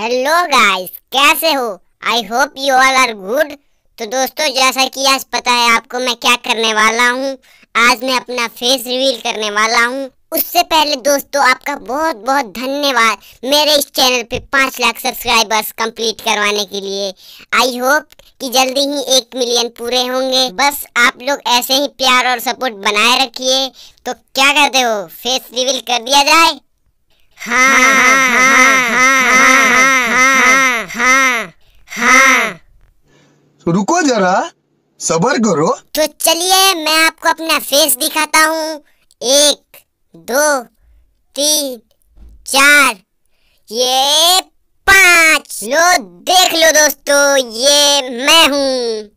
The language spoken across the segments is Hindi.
हेलो गाइस कैसे हो I hope you all are good तो दोस्तों जैसा कि आज पता है आपको मैं क्या करने वाला हूँ आज मैं अपना फेस रिवील करने वाला हूँ उससे पहले दोस्तों आपका बहुत बहुत धन्यवाद मेरे इस चैनल पे पाँच लाख सब्सक्राइबर्स कंप्लीट करवाने के लिए आई होप कि जल्दी ही एक मिलियन पूरे होंगे बस आप लोग ऐसे ही प्यार और सपोर्ट बनाए रखिए तो क्या करते हो फेस रिवील कर दिया जाए हाँ, हाँ, हाँ, हाँ, हाँ रुको जरा सबर करो तो चलिए मैं आपको अपना फेस दिखाता हूँ एक दो तीन चार ये पांच लो देख लो दोस्तों ये मैं हूँ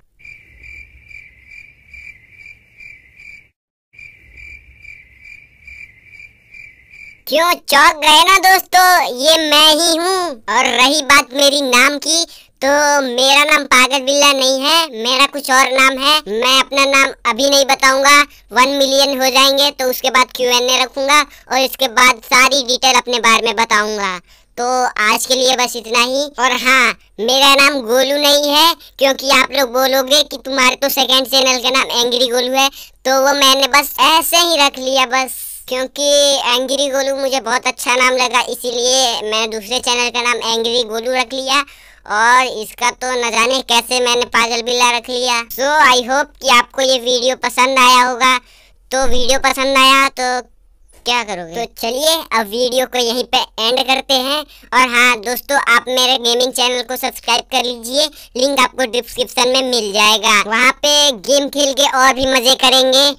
क्यों चौक गए ना दोस्तों ये मैं ही हूँ और रही बात मेरी नाम की तो मेरा नाम पागल बिल्ला नहीं है मेरा कुछ और नाम है मैं अपना नाम अभी नहीं बताऊंगा वन मिलियन हो जाएंगे तो उसके बाद क्यू एन ए रखूंगा और इसके बाद सारी डिटेल अपने बारे में बताऊंगा तो आज के लिए बस इतना ही और हाँ मेरा नाम गोलू नहीं है क्योंकि आप लोग बोलोगे कि तुम्हारे तो सेकेंड चैनल का नाम एंग्री गोलू है तो वो मैंने बस ऐसे ही रख लिया बस क्योंकि एंग्री गोलू मुझे बहुत अच्छा नाम लगा इसीलिए मैं दूसरे चैनल का नाम एंग्री गोलू रख लिया और इसका तो न जाने कैसे मैंने पागल बिल्ला रख लिया सो आई होप कि आपको ये वीडियो पसंद आया होगा तो वीडियो पसंद आया तो क्या करोगे तो चलिए अब वीडियो को यहीं पे एंड करते हैं और हाँ दोस्तों आप मेरे गेमिंग चैनल को सब्सक्राइब कर लीजिए लिंक आपको डिस्क्रिप्शन में मिल जाएगा वहाँ पे गेम खेल के और भी मज़े करेंगे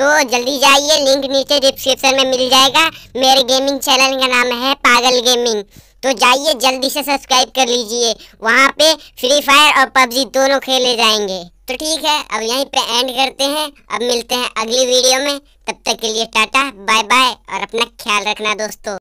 तो जल्दी जाइए लिंक नीचे डिस्क्रिप्शन में मिल जाएगा मेरे गेमिंग चैनल का नाम है पागल गेमिंग तो जाइए जल्दी से सब्सक्राइब कर लीजिए वहाँ पे फ्री फायर और पबजी दोनों खेले जाएंगे तो ठीक है अब यहीं पे एंड करते हैं अब मिलते हैं अगली वीडियो में तब तक के लिए टाटा बाय बाय और अपना ख्याल रखना दोस्तों